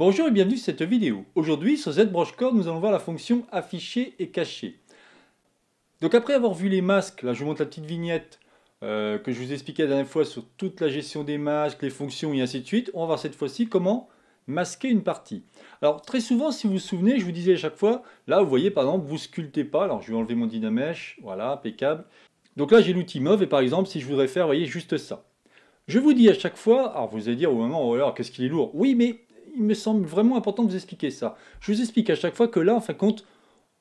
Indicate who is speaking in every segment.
Speaker 1: Bonjour et bienvenue sur cette vidéo. Aujourd'hui sur ZBrushCore nous allons voir la fonction afficher et cacher. Donc après avoir vu les masques, là je vous montre la petite vignette euh, que je vous expliquais la dernière fois sur toute la gestion des masques, les fonctions et ainsi de suite, on va voir cette fois-ci comment masquer une partie. Alors très souvent, si vous vous souvenez, je vous disais à chaque fois, là vous voyez par exemple, vous sculptez pas, alors je vais enlever mon dynamèche, voilà, impeccable. Donc là j'ai l'outil Move et par exemple si je voudrais faire, vous voyez, juste ça. Je vous dis à chaque fois, alors vous allez dire au moment, oh alors qu'est-ce qu'il est lourd Oui mais il me semble vraiment important de vous expliquer ça. Je vous explique à chaque fois que là, en fin de compte,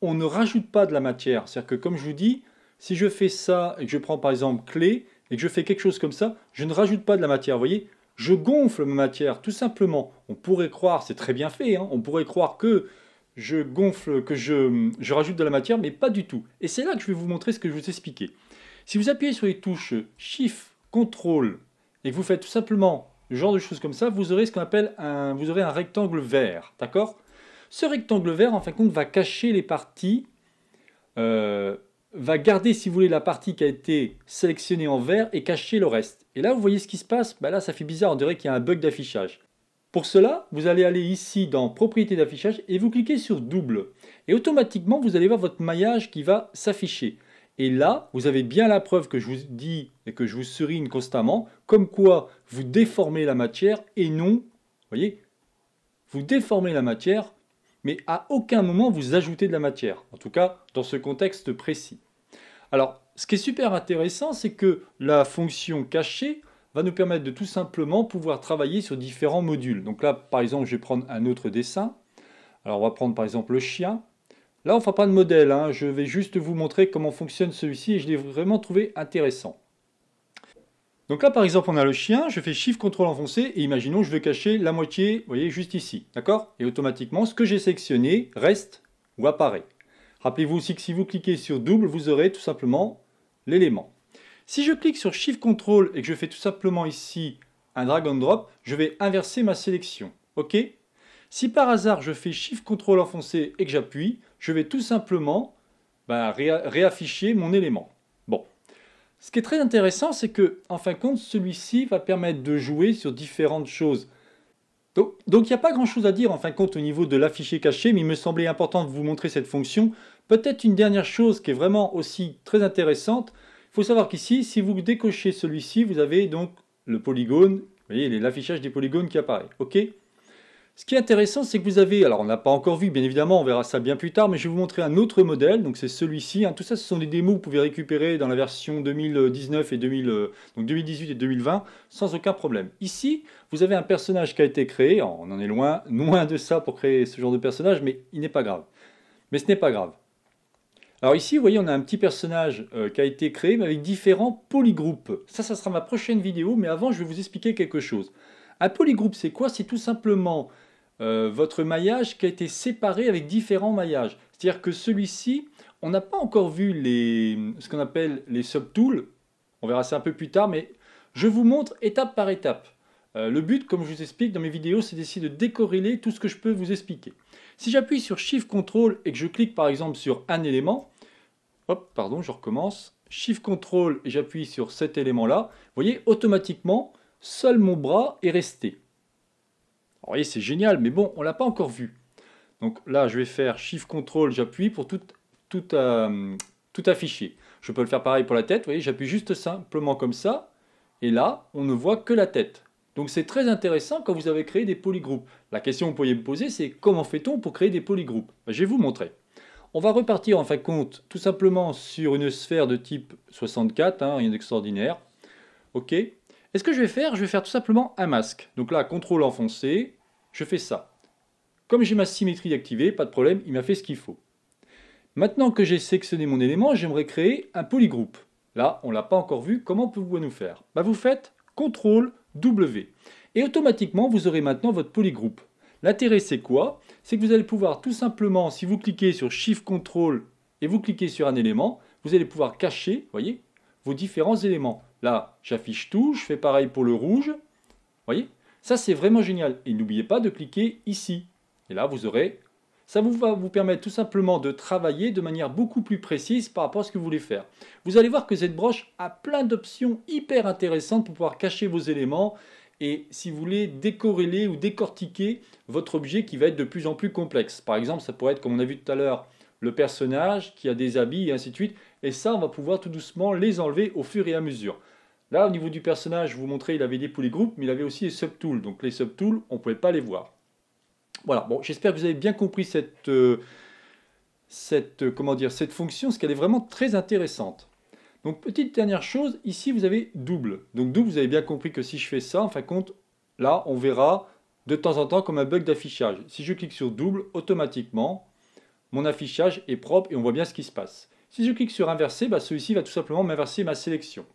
Speaker 1: on ne rajoute pas de la matière. C'est-à-dire que, comme je vous dis, si je fais ça et que je prends par exemple clé et que je fais quelque chose comme ça, je ne rajoute pas de la matière. Vous voyez, je gonfle ma matière, tout simplement. On pourrait croire, c'est très bien fait, hein, on pourrait croire que je gonfle, que je, rajoute de la matière, mais pas du tout. Et c'est là que je vais vous montrer ce que je vous expliquais. Si vous appuyez sur les touches Shift, Contrôle, et que vous faites tout simplement genre de choses comme ça, vous aurez ce qu'on appelle un, vous aurez un rectangle vert, d'accord Ce rectangle vert, en fin de compte, va cacher les parties, euh, va garder, si vous voulez, la partie qui a été sélectionnée en vert et cacher le reste. Et là, vous voyez ce qui se passe bah Là, ça fait bizarre, on dirait qu'il y a un bug d'affichage. Pour cela, vous allez aller ici dans Propriétés d'affichage et vous cliquez sur Double. Et automatiquement, vous allez voir votre maillage qui va s'afficher. Et là, vous avez bien la preuve que je vous dis et que je vous serine constamment, comme quoi vous déformez la matière et non, voyez, vous déformez la matière, mais à aucun moment vous ajoutez de la matière, en tout cas dans ce contexte précis. Alors, ce qui est super intéressant, c'est que la fonction cachée va nous permettre de tout simplement pouvoir travailler sur différents modules. Donc là, par exemple, je vais prendre un autre dessin. Alors, on va prendre par exemple le chien. Là, on ne fera pas de modèle, hein. je vais juste vous montrer comment fonctionne celui-ci et je l'ai vraiment trouvé intéressant. Donc là, par exemple, on a le chien, je fais Shift ctrl enfoncé et imaginons je veux cacher la moitié, vous voyez, juste ici, d'accord Et automatiquement, ce que j'ai sélectionné reste ou apparaît. Rappelez-vous aussi que si vous cliquez sur double, vous aurez tout simplement l'élément. Si je clique sur Shift ctrl et que je fais tout simplement ici un drag and drop, je vais inverser ma sélection. OK si par hasard je fais Shift Contrôle enfoncé et que j'appuie, je vais tout simplement bah, réafficher mon élément. Bon. Ce qui est très intéressant, c'est que, en fin de compte, celui-ci va permettre de jouer sur différentes choses. Donc il n'y a pas grand-chose à dire en fin de compte au niveau de l'afficher caché, mais il me semblait important de vous montrer cette fonction. Peut-être une dernière chose qui est vraiment aussi très intéressante. Il faut savoir qu'ici, si vous décochez celui-ci, vous avez donc le polygone, vous voyez l'affichage des polygones qui apparaît. OK ce qui est intéressant, c'est que vous avez, alors on n'a pas encore vu, bien évidemment, on verra ça bien plus tard, mais je vais vous montrer un autre modèle, donc c'est celui-ci. Hein. Tout ça, ce sont des démos que vous pouvez récupérer dans la version 2019 et 2000, euh, donc 2018 et 2020 sans aucun problème. Ici, vous avez un personnage qui a été créé, on en est loin, loin de ça pour créer ce genre de personnage, mais il n'est pas grave. Mais ce n'est pas grave. Alors ici, vous voyez, on a un petit personnage euh, qui a été créé, mais avec différents polygroupes. Ça, ça sera ma prochaine vidéo, mais avant, je vais vous expliquer quelque chose. Un polygroupe, c'est quoi C'est tout simplement euh, votre maillage qui a été séparé avec différents maillages. C'est-à-dire que celui-ci, on n'a pas encore vu les, ce qu'on appelle les subtools. On verra ça un peu plus tard, mais je vous montre étape par étape. Euh, le but, comme je vous explique dans mes vidéos, c'est d'essayer de décorréler tout ce que je peux vous expliquer. Si j'appuie sur Shift Control et que je clique par exemple sur un élément, hop, pardon, je recommence, Shift Control et j'appuie sur cet élément-là, vous voyez, automatiquement, seul mon bras est resté. Vous voyez, c'est génial, mais bon, on ne l'a pas encore vu. Donc là, je vais faire Shift ctrl j'appuie pour euh, tout, afficher. Je peux le faire pareil pour la tête, vous voyez, j'appuie juste simplement comme ça, et là, on ne voit que la tête. Donc c'est très intéressant quand vous avez créé des polygroupes. La question que vous pourriez me poser, c'est comment fait-on pour créer des polygroupes ben, Je vais vous montrer. On va repartir en fin de compte tout simplement sur une sphère de type 64, hein, rien d'extraordinaire. Ok. est ce que je vais faire, je vais faire tout simplement un masque. Donc là, ctrl enfoncé, je fais ça. Comme j'ai ma symétrie activée, pas de problème, il m'a fait ce qu'il faut. Maintenant que j'ai sélectionné mon élément, j'aimerais créer un polygroupe. Là, on ne l'a pas encore vu, comment pouvez-vous nous faire bah, Vous faites CTRL W. Et automatiquement, vous aurez maintenant votre polygroupe. L'intérêt, c'est quoi C'est que vous allez pouvoir tout simplement, si vous cliquez sur Shift CTRL et vous cliquez sur un élément, vous allez pouvoir cacher, voyez, vos différents éléments. Là, j'affiche tout, je fais pareil pour le rouge, voyez ça, c'est vraiment génial. Et n'oubliez pas de cliquer ici. Et là, vous aurez... Ça vous va vous permettre tout simplement de travailler de manière beaucoup plus précise par rapport à ce que vous voulez faire. Vous allez voir que broche a plein d'options hyper intéressantes pour pouvoir cacher vos éléments et si vous voulez décorréler ou décortiquer votre objet qui va être de plus en plus complexe. Par exemple, ça pourrait être, comme on a vu tout à l'heure, le personnage qui a des habits et ainsi de suite. Et ça, on va pouvoir tout doucement les enlever au fur et à mesure. Là, au niveau du personnage, je vous montrais, il avait des les groupes, mais il avait aussi des subtools. Donc les subtools, on ne pouvait pas les voir. Voilà, bon, j'espère que vous avez bien compris cette, euh, cette, euh, comment dire, cette fonction, parce qu'elle est vraiment très intéressante. Donc petite dernière chose, ici vous avez double. Donc double, vous avez bien compris que si je fais ça, en fin de compte, là, on verra de temps en temps comme un bug d'affichage. Si je clique sur double, automatiquement, mon affichage est propre et on voit bien ce qui se passe. Si je clique sur inverser, bah, celui-ci va tout simplement m'inverser ma sélection.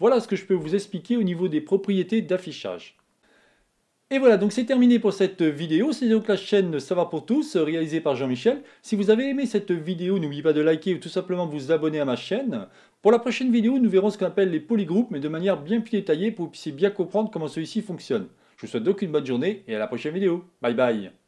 Speaker 1: Voilà ce que je peux vous expliquer au niveau des propriétés d'affichage. Et voilà, donc c'est terminé pour cette vidéo. C'est donc la chaîne Ça va pour tous, réalisée par Jean-Michel. Si vous avez aimé cette vidéo, n'oubliez pas de liker ou tout simplement vous abonner à ma chaîne. Pour la prochaine vidéo, nous verrons ce qu'on appelle les polygroupes, mais de manière bien plus détaillée pour que vous puissiez bien comprendre comment celui-ci fonctionne. Je vous souhaite donc une bonne journée et à la prochaine vidéo. Bye bye